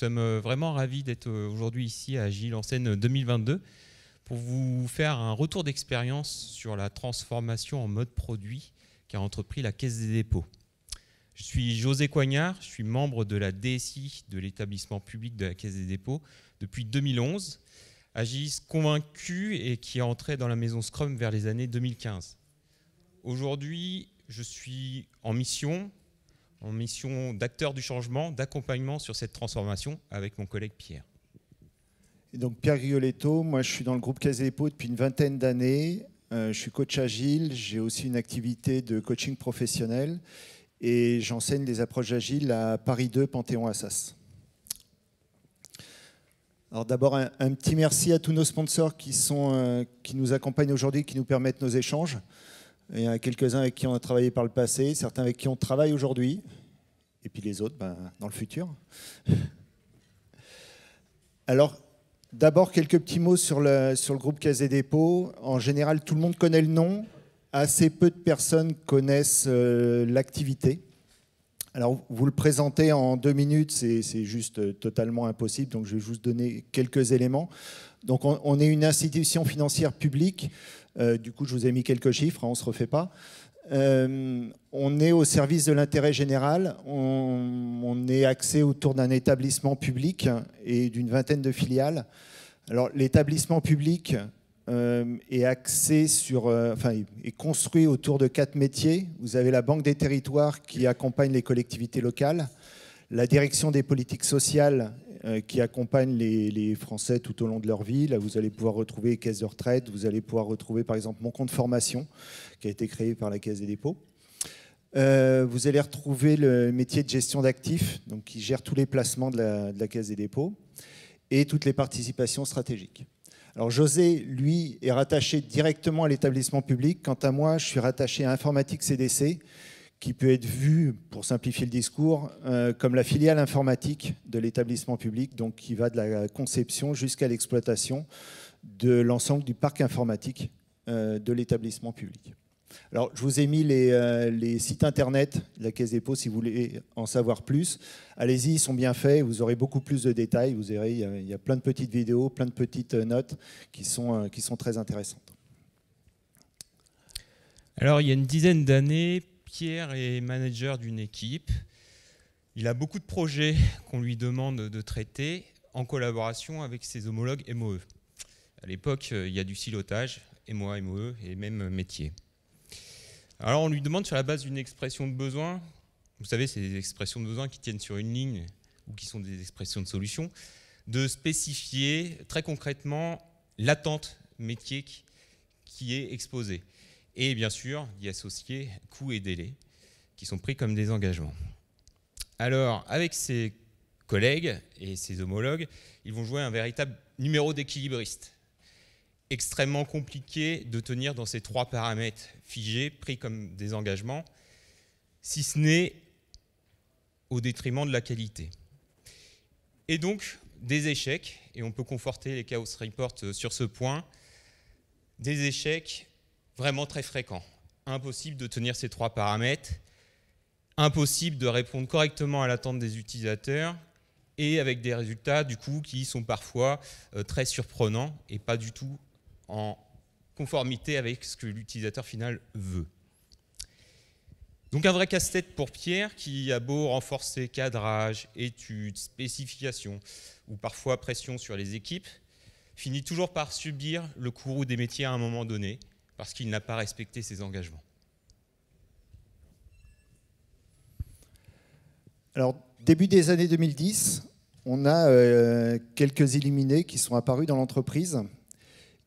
sommes euh, vraiment ravis d'être euh, aujourd'hui ici à Agile en scène 2022 euh, pour vous faire un retour d'expérience sur la transformation en mode produit qu'a entrepris la Caisse des dépôts. Je suis José Coignard, je suis membre de la DSI de l'établissement public de la Caisse des dépôts depuis 2011, Agile convaincu et qui est entré dans la maison Scrum vers les années 2015. Aujourd'hui, je suis en mission en mission d'acteur du changement, d'accompagnement sur cette transformation avec mon collègue Pierre. donc Pierre rioletto moi je suis dans le groupe Casepo depuis une vingtaine d'années. Euh, je suis coach agile, j'ai aussi une activité de coaching professionnel et j'enseigne les approches agiles à Paris 2, Panthéon Assas. Alors d'abord un, petit merci à tous nos sponsors qui, sont, euh, qui nous accompagnent aujourd'hui, qui nous permettent nos échanges. Il y en a quelques-uns avec qui on a travaillé par le passé, certains avec qui on travaille aujourd'hui et puis les autres ben, dans le futur. Alors, d'abord, quelques petits mots sur le, sur le groupe Caisse des En général, tout le monde connaît le nom. Assez peu de personnes connaissent euh, l'activité. Alors, vous le présentez en deux minutes, c'est juste euh, totalement impossible, donc je vais juste donner quelques éléments. Donc, on, est une institution financière publique, euh, du coup, je vous ai mis quelques chiffres, hein, on ne se refait pas. Euh, on est au service de l'intérêt général, on, est axé autour d'un établissement public et d'une vingtaine de filiales. Alors l'établissement public euh, est axé sur, euh, enfin, est construit autour de quatre métiers. Vous avez la Banque des territoires qui accompagne les collectivités locales, la direction des politiques sociales euh, qui accompagnent les, Français tout au long de leur vie. Là, vous allez pouvoir retrouver Caisse de retraite, vous allez pouvoir retrouver par exemple mon compte formation qui a été créé par la Caisse des dépôts. Euh, vous allez retrouver le métier de gestion d'actifs, donc qui gère tous les placements de la, de la, Caisse des dépôts et toutes les participations stratégiques. Alors José, lui, est rattaché directement à l'établissement public. Quant à moi, je suis rattaché à Informatique CDC, qui peut être vu, pour simplifier le discours, euh, comme la filiale informatique de l'établissement public, donc qui va de la conception jusqu'à l'exploitation de l'ensemble du parc informatique euh, de l'établissement public. Alors, je vous ai mis euh, les, sites internet de la Caisse des dépôts si vous voulez en savoir plus. Allez-y, ils sont bien faits, vous aurez beaucoup plus de détails. Vous verrez, il y, a plein de petites vidéos, plein de petites notes qui sont, qui sont très intéressantes. Alors, il y a une dizaine d'années, Pierre est manager d'une équipe. Il a beaucoup de projets qu'on lui demande de traiter en collaboration avec ses homologues MOE. À l'époque, euh, il y a du silotage, MOA, MOE et même métier. Alors on lui demande sur la base d'une expression de besoin, vous savez, c'est des expressions de besoin qui tiennent sur une ligne ou qui sont des expressions de solution, de spécifier très concrètement l'attente métier qui est exposée et bien sûr d'y associer coûts et délais qui sont pris comme des engagements. Alors, avec ses collègues et ses homologues, ils vont jouer un véritable numéro d'équilibriste, extrêmement compliqué de tenir dans ces trois paramètres figés, pris comme des engagements, si ce n'est au détriment de la qualité. Et donc, des échecs, et on peut conforter les Chaos Reports sur ce point, des échecs vraiment très fréquent. Impossible de tenir ces trois paramètres, impossible de répondre correctement à l'attente des utilisateurs et avec des résultats du coup qui sont parfois euh, très surprenants et pas du tout en conformité avec ce que l'utilisateur final veut. Donc un vrai casse-tête pour Pierre qui a beau renforcer cadrage, études, spécifications ou parfois pression sur les équipes, finit toujours par subir le courroux des métiers à un moment donné parce qu'il n'a pas respecté ses engagements. Alors, début des années 2010, on a euh, quelques éliminés qui sont apparus dans l'entreprise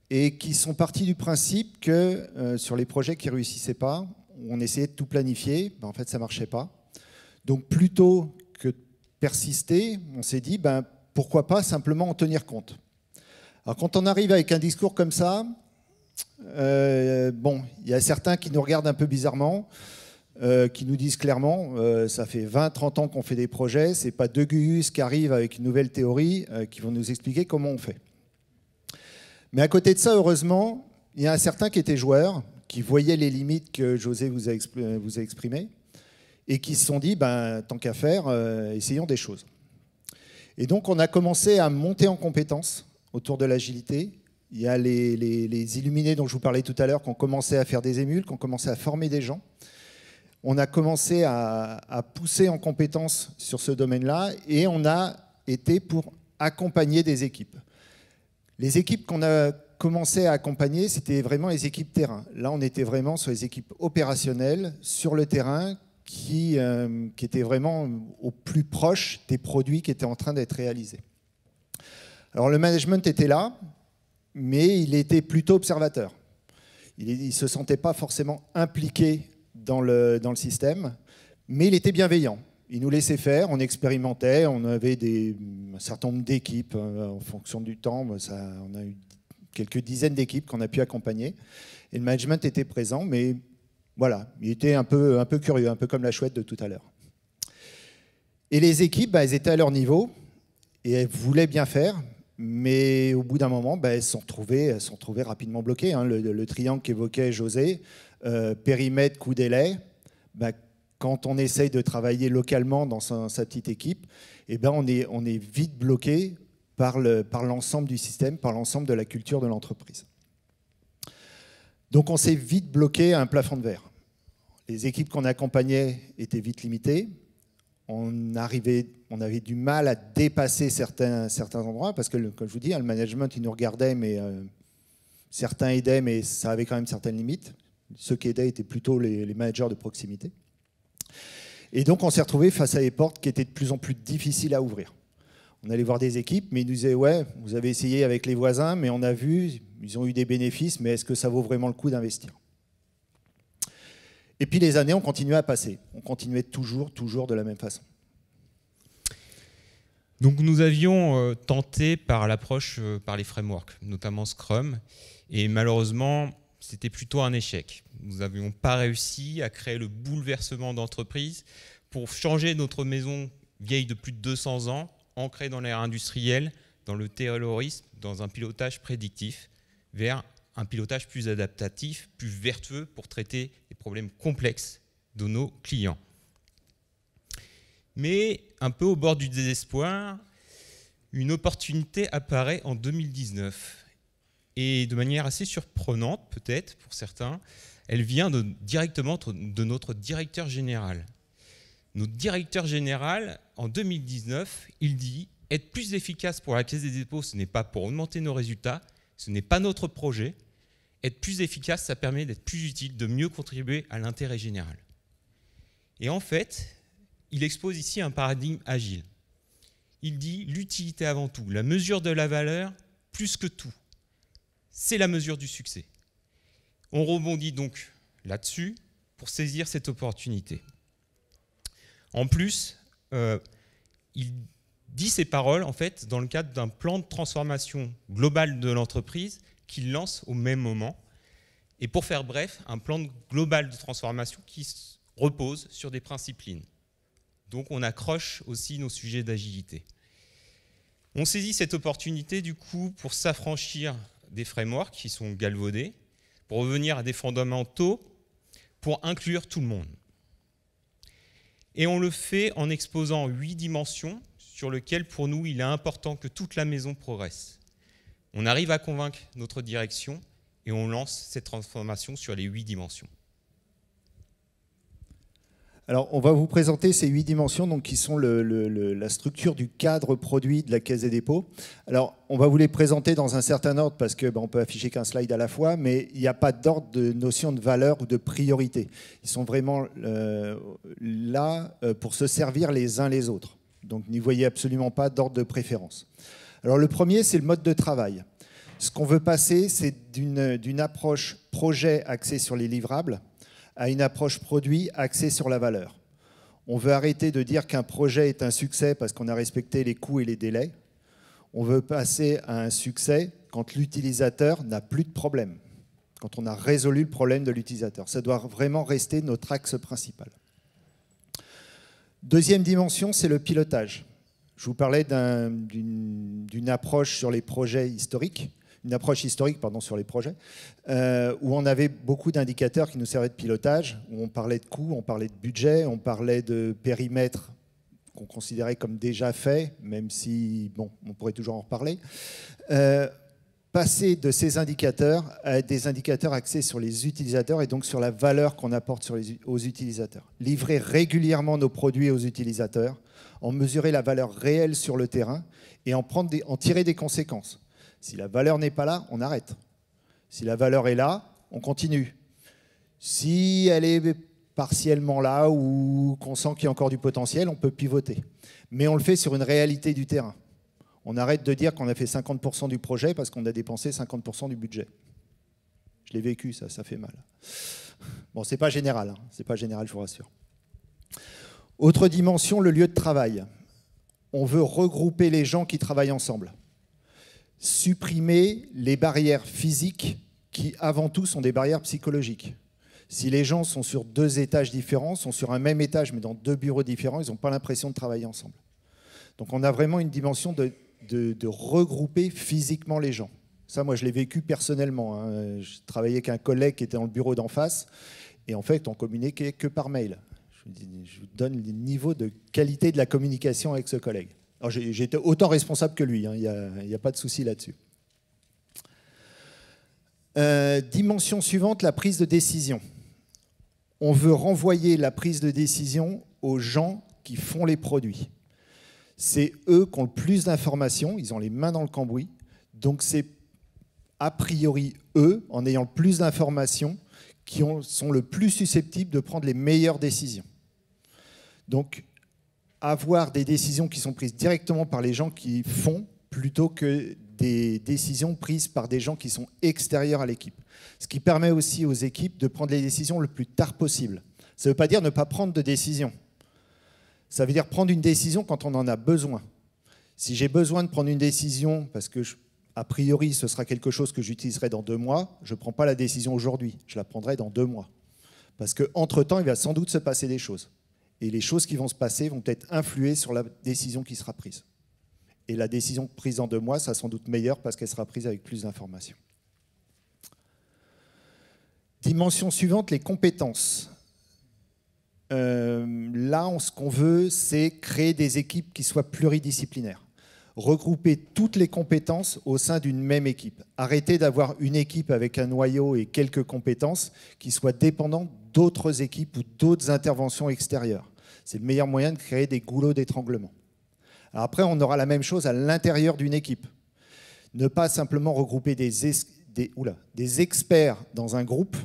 et qui sont partis du principe que euh, sur les projets qui ne réussissaient pas, on essayait de tout planifier, ben, en fait ça ne marchait pas. Donc plutôt que de persister, on s'est dit ben, pourquoi pas simplement en tenir compte. Alors quand on arrive avec un discours comme ça, euh, bon, il y a certains qui nous regardent un peu bizarrement, euh, qui nous disent clairement, euh, ça fait 20-30 ans qu'on fait des projets, c'est pas De Guyus qui arrive avec une nouvelle théorie qui vont nous expliquer comment on fait. Mais à côté de ça, heureusement, il y a certains qui étaient joueurs, qui voyaient les limites que José vous a, exprimées, vous et qui se sont dit, ben, tant qu'à faire, essayons des choses. Et donc on a commencé à monter en compétences autour de l'agilité, il y a les, illuminés dont je vous parlais tout à l'heure qui ont commencé à faire des émules, qui ont commencé à former des gens. On a commencé à, pousser en compétence sur ce domaine-là et on a été pour accompagner des équipes. Les équipes qu'on a commencé à accompagner, c'était vraiment les équipes terrain. Là, on était vraiment sur les équipes opérationnelles, sur le terrain, qui, euh, qui étaient vraiment au plus proche des produits qui étaient en train d'être réalisés. Alors le management était là, mais il était plutôt observateur. Il ne se sentait pas forcément impliqué dans le, dans le système, mais il était bienveillant. Il nous laissait faire, on expérimentait, on avait un certain nombre d'équipes euh, en fonction du temps. on a eu quelques dizaines d'équipes qu'on a pu accompagner. Et le management était présent, mais voilà, il était un peu, un peu curieux, un peu comme la chouette de tout à l'heure. Et les équipes, bah, elles étaient à leur niveau et elles voulaient bien faire, mais au bout d'un moment, ben, elles, se sont retrouvées rapidement bloquées. Hein. Le, triangle qu'évoquait José, euh, périmètre, coût, délai, ben, quand on essaye de travailler localement dans sa, petite équipe, eh ben, on, est, vite bloqué par l'ensemble du système, par l'ensemble de la culture de l'entreprise. Donc on s'est vite bloqué à un plafond de verre. Les équipes qu'on accompagnait étaient vite limitées on, avait du mal à dépasser certains, endroits, parce que, comme je vous dis, hein, le management, nous regardait, mais euh, certains aidaient, mais ça avait quand même certaines limites. Ceux qui aidaient étaient plutôt les, les managers de proximité. Et donc, on s'est retrouvé face à des portes qui étaient de plus en plus difficiles à ouvrir. On allait voir des équipes, mais ils nous disaient Ouais, vous avez essayé avec les voisins, mais on a vu, ils ont eu des bénéfices, mais est-ce que ça vaut vraiment le coup d'investir et puis les années ont continué à passer. On continuait toujours, toujours de la même façon. Donc nous avions euh, tenté par l'approche euh, par les frameworks, notamment Scrum, et malheureusement c'était plutôt un échec. Nous n'avions pas réussi à créer le bouleversement d'entreprise pour changer notre maison vieille de plus de 200 ans, ancrée dans l'ère industrielle, dans le terrorisme, dans un pilotage prédictif, vers un pilotage plus adaptatif, plus vertueux pour traiter problèmes complexes de nos clients. Mais un peu au bord du désespoir, une opportunité apparaît en 2019. Et de manière assez surprenante, peut-être pour certains, elle vient directement de notre directeur général. Notre directeur général, en 2019, il dit Être plus efficace pour la Caisse des dépôts, ce n'est pas pour augmenter nos résultats, ce n'est pas notre projet, être plus efficace, ça permet d'être plus utile, de mieux contribuer à l'intérêt général. Et en fait, il expose ici un paradigme agile. Il dit l'utilité avant tout, la mesure de la valeur plus que tout. C'est la mesure du succès. On rebondit donc là-dessus pour saisir cette opportunité. En plus, euh, il dit ces paroles en fait dans le cadre d'un plan de transformation globale de l'entreprise qu'il lance au même moment. Et pour faire bref, un plan global de transformation qui repose sur des principes Donc on accroche aussi nos sujets d'agilité. On saisit cette opportunité du coup pour s'affranchir des frameworks qui sont galvaudés, pour revenir à des fondamentaux, pour inclure tout le monde. Et on le fait en exposant huit dimensions sur lesquelles pour nous il est important que toute la maison progresse. On arrive à convaincre notre direction et on lance cette transformation sur les huit dimensions. Alors, on va vous présenter ces huit dimensions donc, qui sont la structure du cadre produit de la Caisse des dépôts. Alors, on va vous les présenter dans un certain ordre parce qu'on ben, on peut afficher qu'un slide à la fois, mais il n'y a pas d'ordre de notion de valeur ou de priorité. Ils sont vraiment euh, là euh, pour se servir les uns les autres. Donc, n'y voyez absolument pas d'ordre de préférence. Alors le premier, c'est le mode de travail. Ce qu'on veut passer, c'est d'une approche projet axée sur les livrables à une approche produit axée sur la valeur. On veut arrêter de dire qu'un projet est un succès parce qu'on a respecté les coûts et les délais. On veut passer à un succès quand l'utilisateur n'a plus de problème, quand on a résolu le problème de l'utilisateur. Ça doit vraiment rester notre axe principal. Deuxième dimension, c'est le pilotage. Je vous parlais d'une approche sur les projets historiques, une approche historique pardon, sur les projets, euh, où on avait beaucoup d'indicateurs qui nous servaient de pilotage, où on parlait de coûts, on parlait de budget, on parlait de périmètres qu'on considérait comme déjà faits, même si bon, on pourrait toujours en reparler. Euh, passer de ces indicateurs à des indicateurs axés sur les utilisateurs et donc sur la valeur qu'on apporte aux utilisateurs. Livrer régulièrement nos produits aux utilisateurs, en mesurer la valeur réelle sur le terrain et en, en tirer des conséquences. Si la valeur n'est pas là, on arrête. Si la valeur est là, on continue. Si elle est partiellement là ou qu'on sent qu'il y a encore du potentiel, on peut pivoter. Mais on le fait sur une réalité du terrain on arrête de dire qu'on a fait 50% du projet parce qu'on a dépensé 50% du budget. Je l'ai vécu, ça, ça fait mal. Bon, c'est pas général, hein. c'est pas général, je vous rassure. Autre dimension, le lieu de travail. On veut regrouper les gens qui travaillent ensemble. Supprimer les barrières physiques qui, avant tout, sont des barrières psychologiques. Si les gens sont sur deux étages différents, sont sur un même étage mais dans deux bureaux différents, ils n'ont pas l'impression de travailler ensemble. Donc on a vraiment une dimension de de, regrouper physiquement les gens. Ça, moi, je l'ai vécu personnellement. Hein. Je travaillais avec un collègue qui était dans le bureau d'en face, et en fait, on communiquait que par mail. Je vous, donne le niveau de qualité de la communication avec ce collègue. J'étais autant responsable que lui, hein. il n'y a, pas de souci là-dessus. Euh, dimension suivante, la prise de décision. On veut renvoyer la prise de décision aux gens qui font les produits c'est eux qui ont le plus d'informations, ils ont les mains dans le cambouis, donc c'est a priori eux, en ayant le plus d'informations, qui sont le plus susceptibles de prendre les meilleures décisions. Donc avoir des décisions qui sont prises directement par les gens qui font plutôt que des décisions prises par des gens qui sont extérieurs à l'équipe. Ce qui permet aussi aux équipes de prendre les décisions le plus tard possible. Ça ne veut pas dire ne pas prendre de décisions. Ça veut dire prendre une décision quand on en a besoin. Si j'ai besoin de prendre une décision, parce que a priori ce sera quelque chose que j'utiliserai dans deux mois, je ne prends pas la décision aujourd'hui, je la prendrai dans deux mois. Parce qu'entre-temps, il va sans doute se passer des choses. Et les choses qui vont se passer vont peut-être influer sur la décision qui sera prise. Et la décision prise en deux mois sera sans doute meilleure parce qu'elle sera prise avec plus d'informations. Dimension suivante, les compétences. Euh, là, ce qu'on veut, c'est créer des équipes qui soient pluridisciplinaires. Regrouper toutes les compétences au sein d'une même équipe. Arrêter d'avoir une équipe avec un noyau et quelques compétences qui soient dépendantes d'autres équipes ou d'autres interventions extérieures. C'est le meilleur moyen de créer des goulots d'étranglement. Après, on aura la même chose à l'intérieur d'une équipe. Ne pas simplement regrouper des, des experts dans un groupe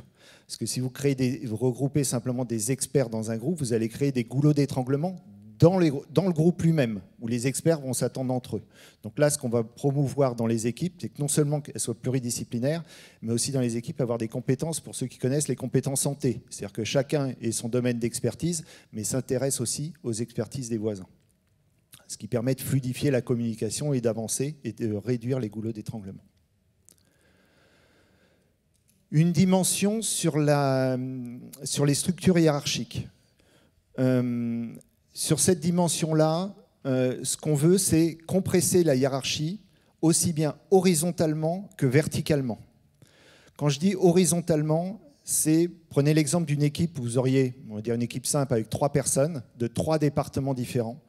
parce que si vous, créez des, regroupez simplement des experts dans un groupe, vous allez créer des goulots d'étranglement dans, dans, le groupe lui-même, où les experts vont s'attendre entre eux. Donc là, ce qu'on va promouvoir dans les équipes, c'est que non seulement qu'elles soient pluridisciplinaires, mais aussi dans les équipes avoir des compétences, pour ceux qui connaissent les compétences santé. C'est-à-dire que chacun ait son domaine d'expertise, mais s'intéresse aussi aux expertises des voisins. Ce qui permet de fluidifier la communication et d'avancer et de réduire les goulots d'étranglement une dimension sur, la, sur les structures hiérarchiques. Euh, sur cette dimension-là, euh, ce qu'on veut, c'est compresser la hiérarchie aussi bien horizontalement que verticalement. Quand je dis horizontalement, c'est, prenez l'exemple d'une équipe vous auriez, on dire une équipe simple avec trois personnes de trois départements différents.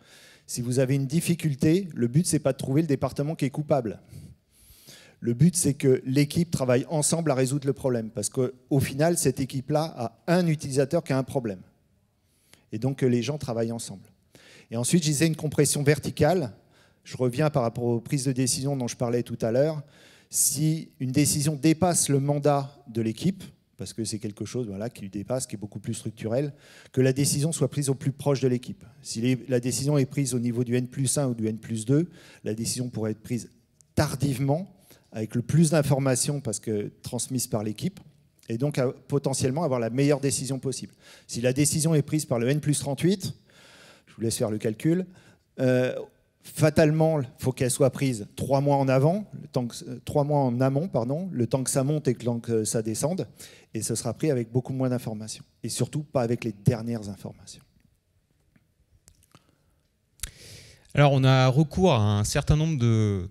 Si vous avez une difficulté, le but, c'est pas de trouver le département qui est coupable. Le but, c'est que l'équipe travaille ensemble à résoudre le problème, parce qu'au final, cette équipe-là a un utilisateur qui a un problème. Et donc, les gens travaillent ensemble. Et ensuite, je disais une compression verticale. Je reviens par rapport aux prises de décision dont je parlais tout à l'heure. Si une décision dépasse le mandat de l'équipe, parce que c'est quelque chose voilà, qui dépasse, qui est beaucoup plus structurel, que la décision soit prise au plus proche de l'équipe. Si la décision est prise au niveau du N 1 ou du N 2, la décision pourrait être prise tardivement, avec le plus d'informations parce que transmises par l'équipe, et donc potentiellement avoir la meilleure décision possible. Si la décision est prise par le N plus 38, je vous laisse faire le calcul, euh, fatalement, il faut qu'elle soit prise trois mois en avant, le temps que, euh, trois mois en amont, pardon, le temps que ça monte et le temps que ça descende, et ce sera pris avec beaucoup moins d'informations, et surtout pas avec les dernières informations. Alors on a recours à un certain nombre de,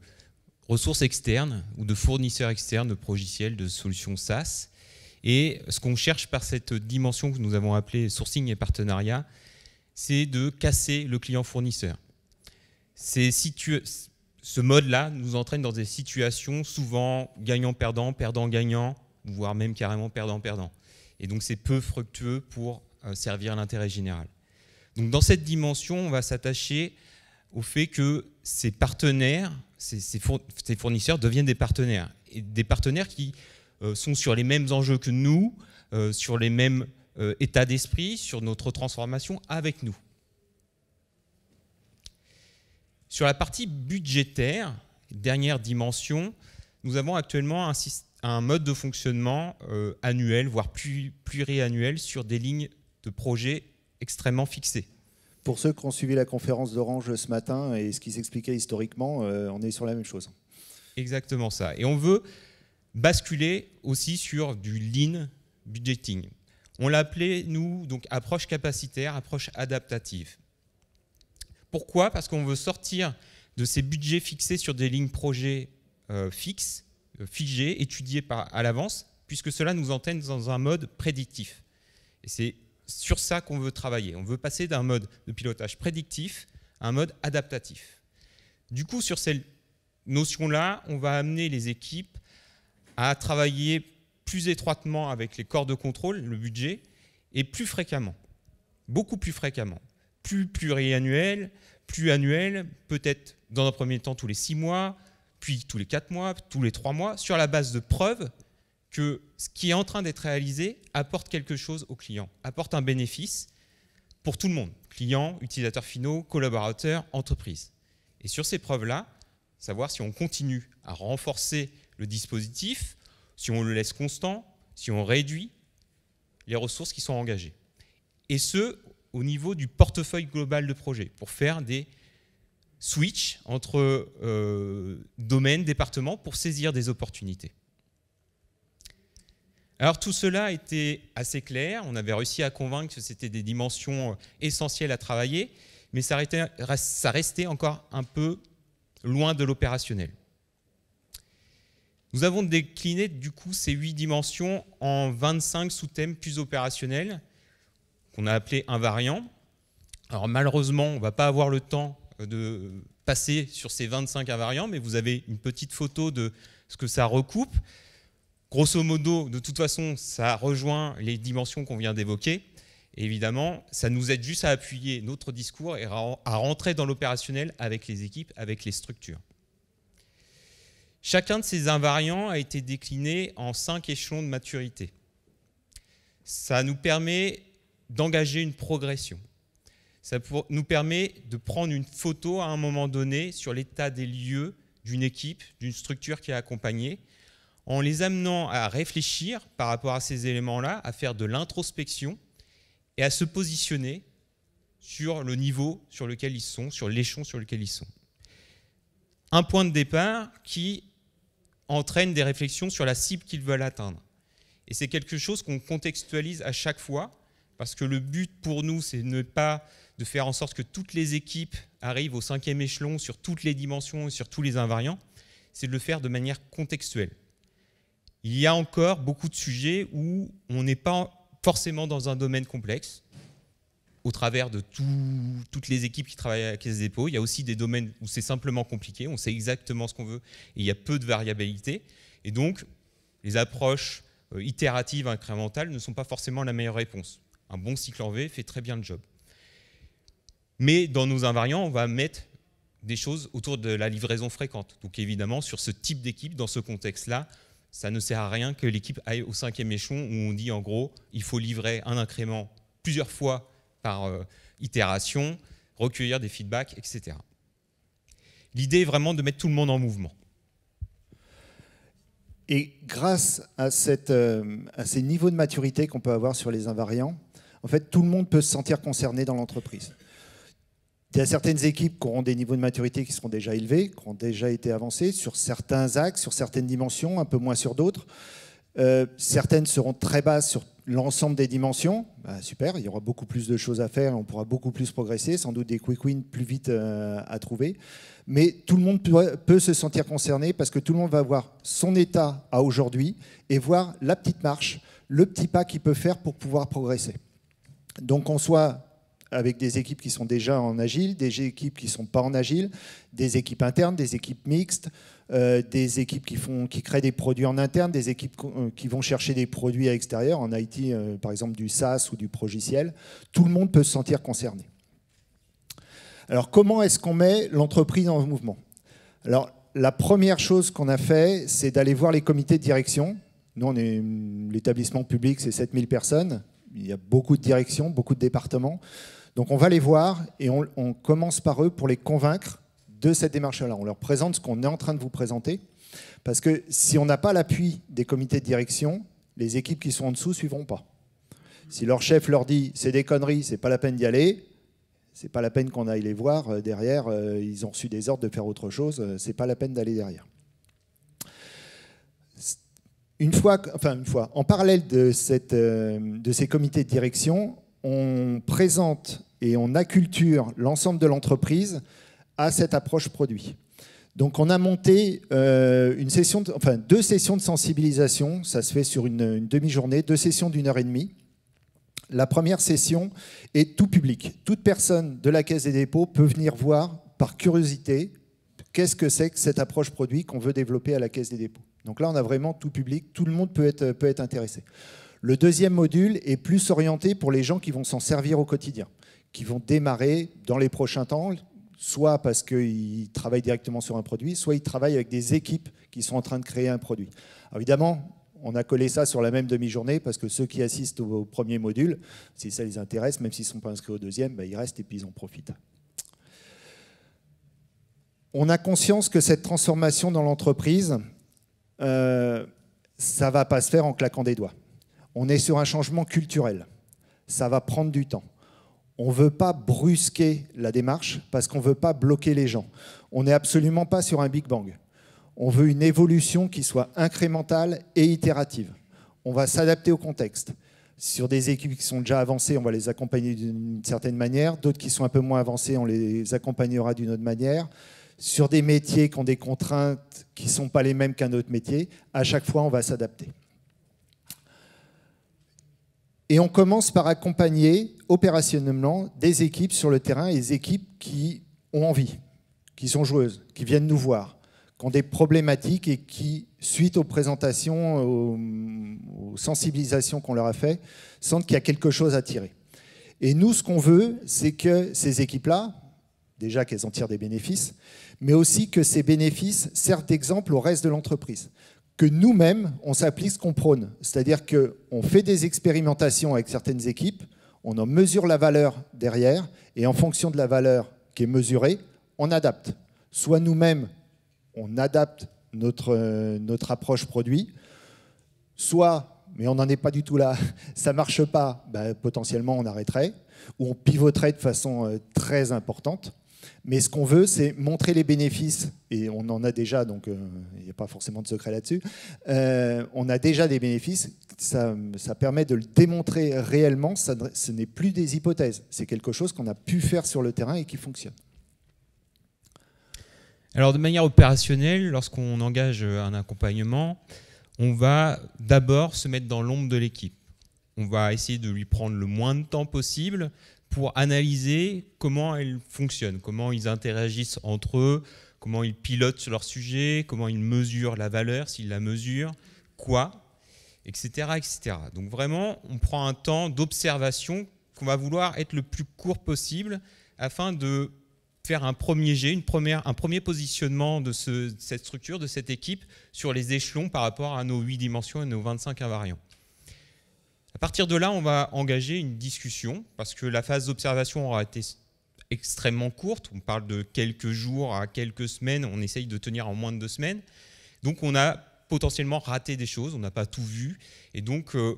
ressources externes ou de fournisseurs externes de progiciels, de solutions SaaS. Et ce qu'on cherche par cette dimension que nous avons appelée sourcing et partenariat, c'est de casser le client fournisseur. Ce mode-là nous entraîne dans des situations souvent gagnant-perdant, perdant-gagnant, voire même carrément perdant-perdant. Et donc c'est peu fructueux pour euh, servir l'intérêt général. Donc dans cette dimension, on va s'attacher au fait que ces partenaires, ces, fournisseurs deviennent des partenaires. Et des partenaires qui euh, sont sur les mêmes enjeux que nous, euh, sur les mêmes euh, états d'esprit, sur notre transformation avec nous. Sur la partie budgétaire, dernière dimension, nous avons actuellement un, un mode de fonctionnement annuel, voire pluriannuel, sur des lignes de projets extrêmement fixées pour ceux qui ont suivi la conférence d'Orange ce matin et ce qui s'expliquait historiquement, euh, on est sur la même chose. Exactement ça. Et on veut basculer aussi sur du lean budgeting. On l'appelait nous, donc approche capacitaire, approche adaptative. Pourquoi Parce qu'on veut sortir de ces budgets fixés sur des lignes projets euh, fixes, euh, figées, étudiées à l'avance, puisque cela nous entraîne dans un mode prédictif. Et c'est sur ça qu'on veut travailler. On veut passer d'un mode de pilotage prédictif à un mode adaptatif. Du coup, sur cette notion-là, on va amener les équipes à travailler plus étroitement avec les corps de contrôle, le budget, et plus fréquemment, beaucoup plus fréquemment, plus pluriannuel, plus annuel, peut-être dans un premier temps tous les six mois, puis tous les quatre mois, tous les trois mois, sur la base de preuves que ce qui est en train d'être réalisé apporte quelque chose au client, apporte un bénéfice pour tout le monde, clients, utilisateurs finaux, collaborateurs, entreprises. Et sur ces preuves-là, savoir si on continue à renforcer le dispositif, si on le laisse constant, si on réduit les ressources qui sont engagées. Et ce, au niveau du portefeuille global de projet, pour faire des switches entre euh, domaines, départements, pour saisir des opportunités. Alors tout cela était assez clair, on avait réussi à convaincre que c'était des dimensions euh, essentielles à travailler, mais ça restait, encore un peu loin de l'opérationnel. Nous avons décliné du coup ces huit dimensions en 25 sous-thèmes plus opérationnels, qu'on a appelés invariants. Alors malheureusement, on ne va pas avoir le temps euh, de passer sur ces 25 invariants, mais vous avez une petite photo de ce que ça recoupe. Grosso modo, de toute façon, ça rejoint les dimensions qu'on vient d'évoquer. Évidemment, ça nous aide juste à appuyer notre discours et à rentrer dans l'opérationnel avec les équipes, avec les structures. Chacun de ces invariants a été décliné en cinq échelons de maturité. Ça nous permet d'engager une progression. Ça nous permet de prendre une photo à un moment donné sur l'état des lieux d'une équipe, d'une structure qui est accompagnée, en les amenant à réfléchir par rapport à ces éléments-là, à faire de l'introspection et à se positionner sur le niveau sur lequel ils sont, sur l'échelon sur lequel ils sont. Un point de départ qui entraîne des réflexions sur la cible qu'ils veulent atteindre. Et c'est quelque chose qu'on contextualise à chaque fois, parce que le but pour nous, c'est ne pas de faire en sorte que toutes les équipes arrivent au cinquième échelon sur toutes les dimensions et sur tous les invariants, c'est de le faire de manière contextuelle il y a encore beaucoup de sujets où on n'est pas forcément dans un domaine complexe. Au travers de toutes les équipes qui travaillent à la Caisse des dépôts, il y a aussi des domaines où c'est simplement compliqué, on sait exactement ce qu'on veut et il y a peu de variabilité. Et donc, les approches euh, itératives, incrémentales ne sont pas forcément la meilleure réponse. Un bon cycle en V fait très bien le job. Mais dans nos invariants, on va mettre des choses autour de la livraison fréquente. Donc évidemment, sur ce type d'équipe, dans ce contexte-là, ça ne sert à rien que l'équipe aille au cinquième échelon où on dit en gros, il faut livrer un incrément plusieurs fois par euh, itération, recueillir des feedbacks, etc. L'idée est vraiment de mettre tout le monde en mouvement. Et grâce à, euh, à ces niveaux de maturité qu'on peut avoir sur les invariants, en fait, tout le monde peut se sentir concerné dans l'entreprise. Il y a certaines équipes qui auront des niveaux de maturité qui seront déjà élevés, qui ont déjà été avancés sur certains axes, sur certaines dimensions, un peu moins sur d'autres. Euh, certaines seront très basses sur l'ensemble des dimensions. Bah, super, il y aura beaucoup plus de choses à faire, on pourra beaucoup plus progresser, sans doute des quick wins plus vite euh, à trouver. Mais tout le monde peut, se sentir concerné parce que tout le monde va voir son état à aujourd'hui et voir la petite marche, le petit pas qu'il peut faire pour pouvoir progresser. Donc en soit avec des équipes qui sont déjà en agile, des équipes qui ne sont pas en agile, des équipes internes, des équipes mixtes, euh, des équipes qui, créent des produits en interne, des équipes euh, qui vont chercher des produits à l'extérieur, en IT euh, par exemple du SaaS ou du progiciel. Tout le monde peut se sentir concerné. Alors comment est-ce qu'on met l'entreprise en mouvement Alors la première chose qu'on a fait, c'est d'aller voir les comités de direction. Nous, on est hum, l'établissement public, c'est 7000 personnes. Il y a beaucoup de directions, beaucoup de départements. Donc on va les voir et on, commence par eux pour les convaincre de cette démarche-là. On leur présente ce qu'on est en train de vous présenter, parce que si on n'a pas l'appui des comités de direction, les équipes qui sont en dessous ne suivront pas. Si leur chef leur dit c'est des conneries, c'est pas la peine d'y aller, c'est pas la peine qu'on aille les voir euh, derrière, euh, ils ont reçu des ordres de faire autre chose, euh, c'est pas la peine d'aller derrière. Une fois, enfin une fois, en parallèle de ces comités de direction, on présente et on acculture l'ensemble de l'entreprise à cette approche produit. Donc on a monté euh, une session enfin, deux sessions de sensibilisation, ça se fait sur une, demi-journée, deux sessions d'une heure et demie. La première session est tout public. Toute personne de la Caisse des dépôts peut venir voir par curiosité qu'est-ce que c'est que cette approche produit qu'on veut développer à la Caisse des dépôts. Donc là, on a vraiment tout public, tout le monde peut être, peut être intéressé. Le deuxième module est plus orienté pour les gens qui vont s'en servir au quotidien qui vont démarrer dans les prochains temps, soit parce qu'ils travaillent directement sur un produit, soit ils travaillent avec des équipes qui sont en train de créer un produit. évidemment, on a collé ça sur la même demi-journée parce que ceux qui assistent au premier module, si ça les intéresse, même s'ils ne sont pas inscrits au deuxième, bah, ils restent et puis ils en profitent. On a conscience que cette transformation dans l'entreprise, euh, ça ne va pas se faire en claquant des doigts. On est sur un changement culturel. Ça va prendre du temps on ne veut pas brusquer la démarche parce qu'on ne veut pas bloquer les gens. On n'est absolument pas sur un Big Bang. On veut une évolution qui soit incrémentale et itérative. On va s'adapter au contexte. Sur des équipes qui sont déjà avancées, on va les accompagner d'une certaine manière. D'autres qui sont un peu moins avancées, on les accompagnera d'une autre manière. Sur des métiers qui ont des contraintes qui ne sont pas les mêmes qu'un autre métier, à chaque fois, on va s'adapter. Et on commence par accompagner opérationnellement des équipes sur le terrain, des équipes qui ont envie, qui sont joueuses, qui viennent nous voir, qui ont des problématiques et qui, suite aux présentations, aux, aux sensibilisations qu'on leur a fait, sentent qu'il y a quelque chose à tirer. Et nous, ce qu'on veut, c'est que ces équipes-là, déjà qu'elles en tirent des bénéfices, mais aussi que ces bénéfices servent d'exemple au reste de l'entreprise que nous-mêmes, on s'applique ce qu'on prône. C'est-à-dire qu'on fait des expérimentations avec certaines équipes, on en mesure la valeur derrière, et en fonction de la valeur qui est mesurée, on adapte. Soit nous-mêmes, on adapte notre, euh, notre approche produit, soit, mais on n'en est pas du tout là, ça ne marche pas, bah, potentiellement on arrêterait, ou on pivoterait de façon euh, très importante. Mais ce qu'on veut, c'est montrer les bénéfices, et on en a déjà, donc euh, il n'y a pas forcément de secret là-dessus. Euh, on a déjà des bénéfices, ça, permet de le démontrer réellement, ce n'est plus des hypothèses, c'est quelque chose qu'on a pu faire sur le terrain et qui fonctionne. Alors de manière opérationnelle, lorsqu'on engage euh, un accompagnement, on va d'abord se mettre dans l'ombre de l'équipe. On va essayer de lui prendre le moins de temps possible, pour analyser comment elles fonctionnent, comment ils interagissent entre eux, comment ils pilotent sur leur sujet, comment ils mesurent la valeur, s'ils la mesurent, quoi, etc., etc. Donc vraiment, on prend un temps d'observation qu'on va vouloir être le plus court possible afin de faire un premier jet, un premier positionnement de cette structure, de cette équipe sur les échelons par rapport à nos 8 dimensions et nos 25 invariants. À partir de là, on va engager une discussion parce que la phase d'observation aura été extrêmement courte. On parle de quelques jours à quelques semaines. On essaye de tenir en moins de deux semaines. Donc, on a potentiellement raté des choses. On n'a pas tout vu. Et donc, euh,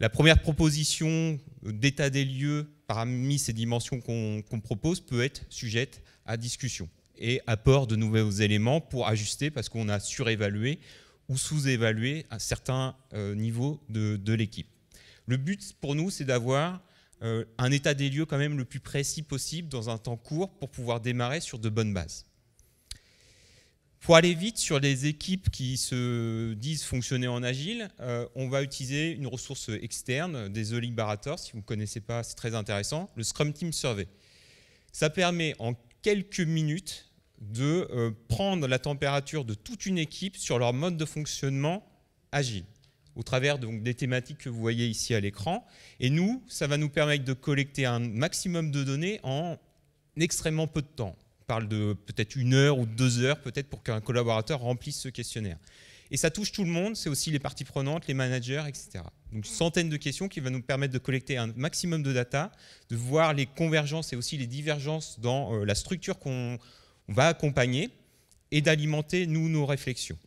la première proposition d'état des lieux parmi ces dimensions qu'on propose peut être sujette à discussion et apport de nouveaux éléments pour ajuster parce qu'on a surévalué ou sous-évalué un certain euh, niveau de l'équipe. Le but pour nous, c'est d'avoir euh, un état des lieux quand même le plus précis possible dans un temps court pour pouvoir démarrer sur de bonnes bases. Pour aller vite sur les équipes qui se disent fonctionner en agile, euh, on va utiliser une ressource externe, des early si vous ne connaissez pas, c'est très intéressant, le Scrum Team Survey. Ça permet en quelques minutes de euh, prendre la température de toute une équipe sur leur mode de fonctionnement agile au travers donc, des thématiques que vous voyez ici à l'écran. Et nous, ça va nous permettre de collecter un maximum de données en extrêmement peu de temps. On parle de peut-être une heure ou deux heures, peut-être pour qu'un collaborateur remplisse ce questionnaire. Et ça touche tout le monde, c'est aussi les parties prenantes, les managers, etc. Donc centaines de questions qui vont nous permettre de collecter un maximum de data, de voir les convergences et aussi les divergences dans euh, la structure qu'on va accompagner et d'alimenter, nous, nos réflexions.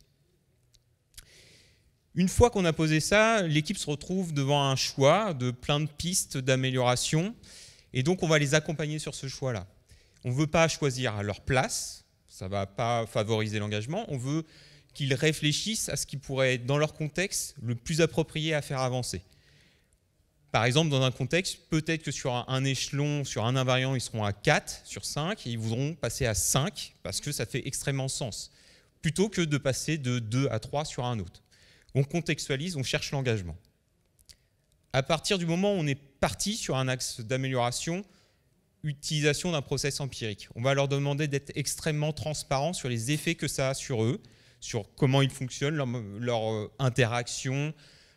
Une fois qu'on a posé ça, l'équipe se retrouve devant un choix de plein de pistes d'amélioration, et donc on va les accompagner sur ce choix-là. On ne veut pas choisir à leur place, ça ne va pas favoriser l'engagement, on veut qu'ils réfléchissent à ce qui pourrait être dans leur contexte le plus approprié à faire avancer. Par exemple, dans un contexte, peut-être que sur un échelon, sur un invariant, ils seront à 4 sur 5 et ils voudront passer à 5 parce que ça fait extrêmement sens, plutôt que de passer de 2 à 3 sur un autre on contextualise, on cherche l'engagement. À partir du moment où on est parti sur un axe d'amélioration, utilisation d'un process empirique. On va leur demander d'être extrêmement transparents sur les effets que ça a sur eux, sur comment ils fonctionnent, leur, euh, interaction,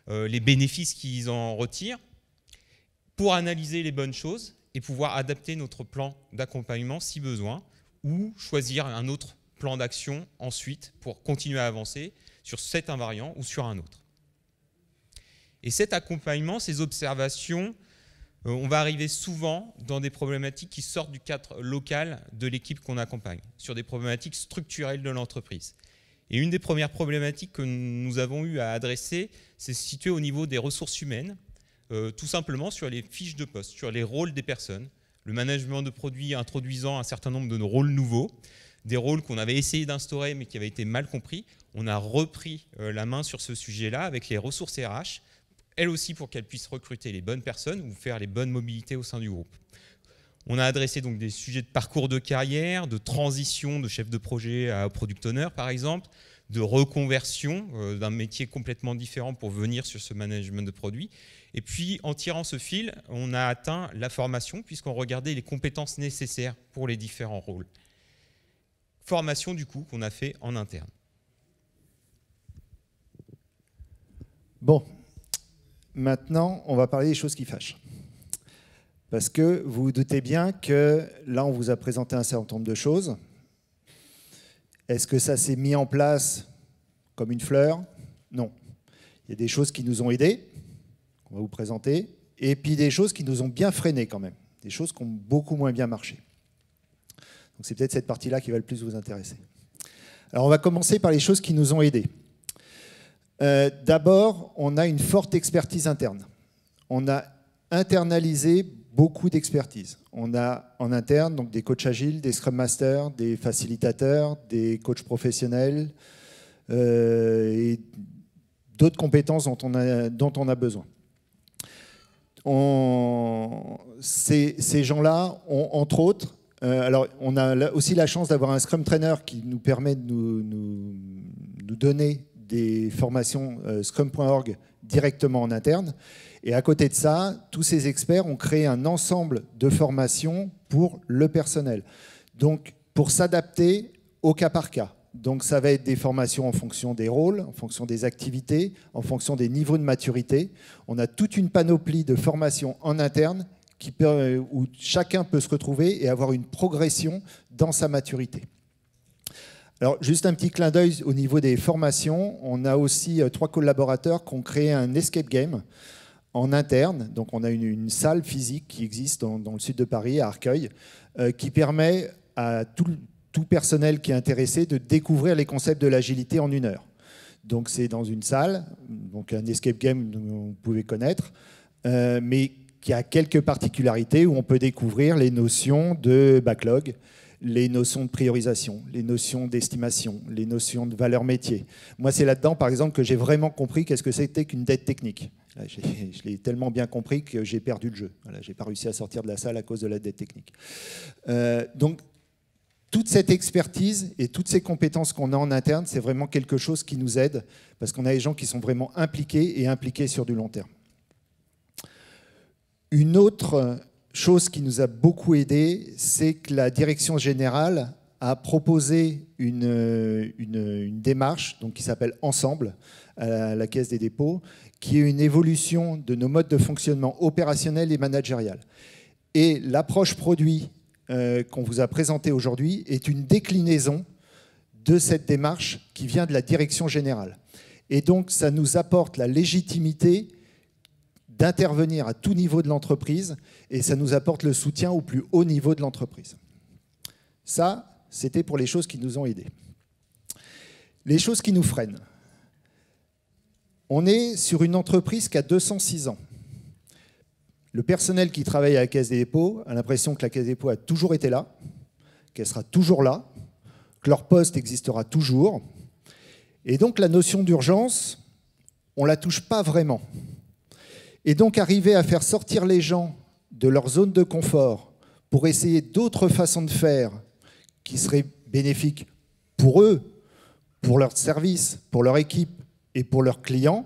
euh, les bénéfices qu'ils en retirent, pour analyser les bonnes choses et pouvoir adapter notre plan d'accompagnement si besoin, ou choisir un autre plan d'action ensuite pour continuer à avancer sur cet invariant ou sur un autre. Et cet accompagnement, ces observations, euh, on va arriver souvent dans des problématiques qui sortent du cadre local de l'équipe qu'on accompagne, sur des problématiques structurelles de l'entreprise. Et une des premières problématiques que nous avons eu à adresser, c'est situé au niveau des ressources humaines, euh, tout simplement sur les fiches de poste, sur les rôles des personnes, le management de produits introduisant un certain nombre de rôles nouveaux, des rôles qu'on avait essayé d'instaurer mais qui avaient été mal compris on a repris euh, la main sur ce sujet-là avec les ressources RH, elles aussi pour qu'elles puissent recruter les bonnes personnes ou faire les bonnes mobilités au sein du groupe. On a adressé donc des sujets de parcours de carrière, de transition de chef de projet à product owner par exemple, de reconversion euh, d'un métier complètement différent pour venir sur ce management de produits. Et puis en tirant ce fil, on a atteint la formation puisqu'on regardait les compétences nécessaires pour les différents rôles. Formation du coup qu'on a fait en interne. Bon, maintenant, on va parler des choses qui fâchent. Parce que vous vous doutez bien que là, on vous a présenté un certain nombre de choses. Est-ce que ça s'est mis en place comme une fleur Non. Il y a des choses qui nous ont aidés, qu'on va vous présenter, et puis des choses qui nous ont bien freiné quand même, des choses qui ont beaucoup moins bien marché. Donc c'est peut-être cette partie-là qui va le plus vous intéresser. Alors on va commencer par les choses qui nous ont aidés. Euh, d'abord, on a une forte expertise interne. On a internalisé beaucoup d'expertise. On a en interne donc des coachs agiles, des scrum masters, des facilitateurs, des coachs professionnels euh, et d'autres compétences dont on a, besoin. ces, gens-là ont, entre autres, euh, alors on a aussi la chance d'avoir un Scrum Trainer qui nous permet de nous donner des formations euh, scrum.org directement en interne. Et à côté de ça, tous ces experts ont créé un ensemble de formations pour le personnel. Donc, pour s'adapter au cas par cas. Donc, ça va être des formations en fonction des rôles, en fonction des activités, en fonction des niveaux de maturité. On a toute une panoplie de formations en interne qui, euh, où chacun peut se retrouver et avoir une progression dans sa maturité. Alors, juste un petit clin d'œil au niveau des formations. On a aussi euh, trois collaborateurs qui ont créé un escape game en interne. Donc, on a une, salle physique qui existe dans, le sud de Paris, à Arcueil, euh, qui permet à tout, tout personnel qui est intéressé de découvrir les concepts de l'agilité en une heure. Donc, c'est dans une salle, donc un escape game que vous pouvez connaître, euh, mais qui a quelques particularités où on peut découvrir les notions de backlog les notions de priorisation, les notions d'estimation, les notions de valeur métier. Moi, c'est là-dedans, par exemple, que j'ai vraiment compris qu'est-ce que c'était qu'une dette technique. je l'ai tellement bien compris que j'ai perdu le jeu. Voilà, j'ai pas réussi à sortir de la salle à cause de la dette technique. Euh, donc, toute cette expertise et toutes ces compétences qu'on a en interne, c'est vraiment quelque chose qui nous aide parce qu'on a des gens qui sont vraiment impliqués et impliqués sur du long terme. Une autre chose qui nous a beaucoup aidé, c'est que la direction générale a proposé une, euh, démarche donc qui s'appelle Ensemble à la, Caisse des dépôts, qui est une évolution de nos modes de fonctionnement opérationnel et managérial. Et l'approche produit euh, qu'on vous a présentée aujourd'hui est une déclinaison de cette démarche qui vient de la direction générale. Et donc ça nous apporte la légitimité d'intervenir à tout niveau de l'entreprise et ça nous apporte le soutien au plus haut niveau de l'entreprise. Ça, c'était pour les choses qui nous ont aidés. Les choses qui nous freinent. On est sur une entreprise qui a 206 ans. Le personnel qui travaille à la Caisse des dépôts a l'impression que la Caisse des dépôts a toujours été là, qu'elle sera toujours là, que leur poste existera toujours. Et donc la notion d'urgence, on ne la touche pas vraiment. Et donc arriver à faire sortir les gens de leur zone de confort pour essayer d'autres façons de faire qui seraient bénéfiques pour eux, pour leur service, pour leur équipe et pour leurs clients,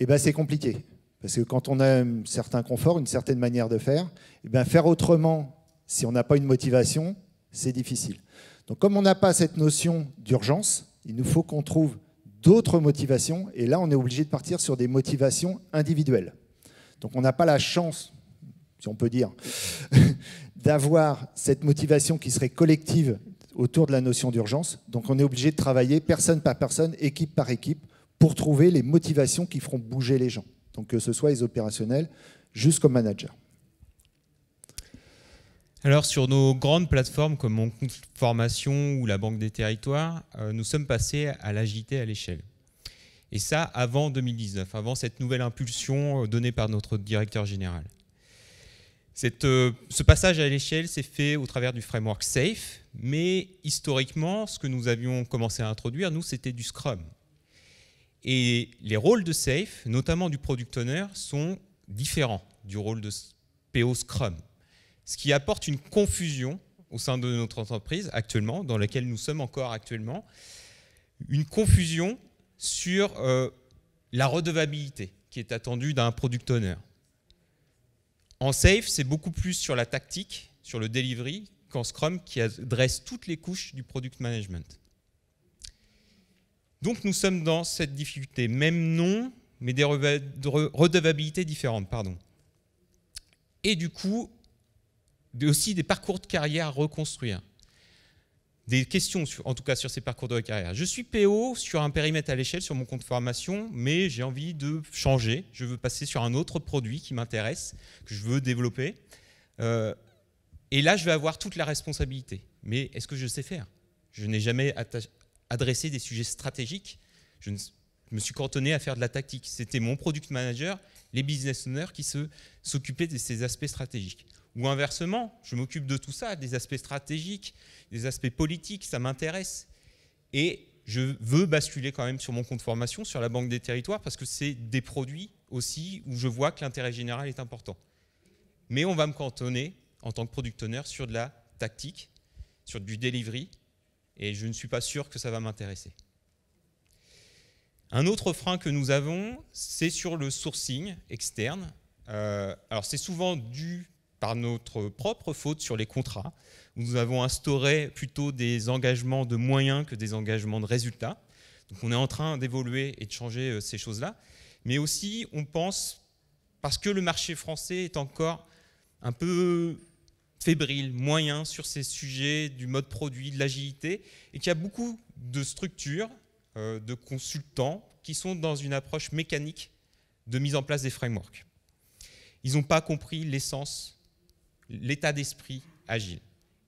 eh ben c'est compliqué. Parce que quand on a un certain confort, une certaine manière de faire, eh ben faire autrement, si on n'a pas une motivation, c'est difficile. Donc comme on n'a pas cette notion d'urgence, il nous faut qu'on trouve d'autres motivations. Et là, on est obligé de partir sur des motivations individuelles. Donc on n'a pas la chance, si on peut dire, d'avoir cette motivation qui serait collective autour de la notion d'urgence. Donc on est obligé de travailler personne par personne, équipe par équipe, pour trouver les motivations qui feront bouger les gens. Donc que ce soit les opérationnels jusqu'au managers. Alors sur nos grandes plateformes comme Mon Formation ou la Banque des Territoires, euh, nous sommes passés à l'agiter à l'échelle. Et ça avant 2019, avant cette nouvelle impulsion euh, donnée par notre directeur général. Euh, ce passage à l'échelle s'est fait au travers du framework SAFE, mais historiquement, ce que nous avions commencé à introduire, nous, c'était du Scrum. Et les rôles de SAFE, notamment du Product Owner, sont différents du rôle de PO Scrum ce qui apporte une confusion au sein de notre entreprise actuellement, dans laquelle nous sommes encore actuellement, une confusion sur euh, la redevabilité qui est attendue d'un product owner. En safe, c'est beaucoup plus sur la tactique, sur le delivery, qu'en Scrum qui adresse toutes les couches du product management. Donc nous sommes dans cette difficulté, même nom, mais des redevabilités différentes. Pardon. Et du coup, aussi des parcours de carrière à reconstruire. Des questions, en tout cas, sur ces parcours de carrière. Je suis PO sur un périmètre à l'échelle, sur mon compte formation, mais j'ai envie de changer. Je veux passer sur un autre produit qui m'intéresse, que je veux développer. Euh, et là, je vais avoir toute la responsabilité. Mais est-ce que je sais faire Je n'ai jamais adressé des sujets stratégiques. Je, je me suis cantonné à faire de la tactique. C'était mon product manager, les business owners qui s'occupaient de ces aspects stratégiques. Ou inversement, je m'occupe de tout ça, des aspects stratégiques, des aspects politiques, ça m'intéresse. Et je veux basculer quand même sur mon compte formation, sur la Banque des Territoires, parce que c'est des produits aussi où je vois que l'intérêt général est important. Mais on va me cantonner, en tant que product owner, sur de la tactique, sur du delivery, et je ne suis pas sûr que ça va m'intéresser. Un autre frein que nous avons, c'est sur le sourcing externe. Euh, alors c'est souvent dû par notre propre faute sur les contrats. Nous avons instauré plutôt des engagements de moyens que des engagements de résultats. Donc on est en train d'évoluer et de changer euh, ces choses-là. Mais aussi, on pense, parce que le marché français est encore un peu fébrile, moyen sur ces sujets du mode produit, de l'agilité, et qu'il y a beaucoup de structures, euh, de consultants qui sont dans une approche mécanique de mise en place des frameworks. Ils n'ont pas compris l'essence l'état d'esprit agile.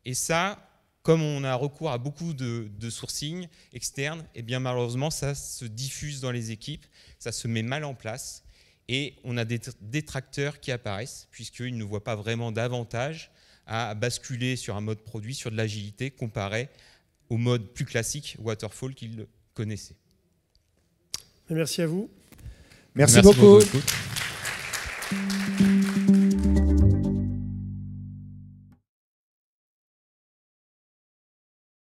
Et ça, comme on a recours à beaucoup de, de sourcing externe, et eh bien malheureusement, ça se diffuse dans les équipes, ça se met mal en place, et on a des détracteurs qui apparaissent, puisqu'ils ne voient pas vraiment d'avantage à basculer sur un mode produit, sur de l'agilité, comparé au mode plus classique waterfall qu'ils connaissaient. Merci à vous. Merci, beaucoup.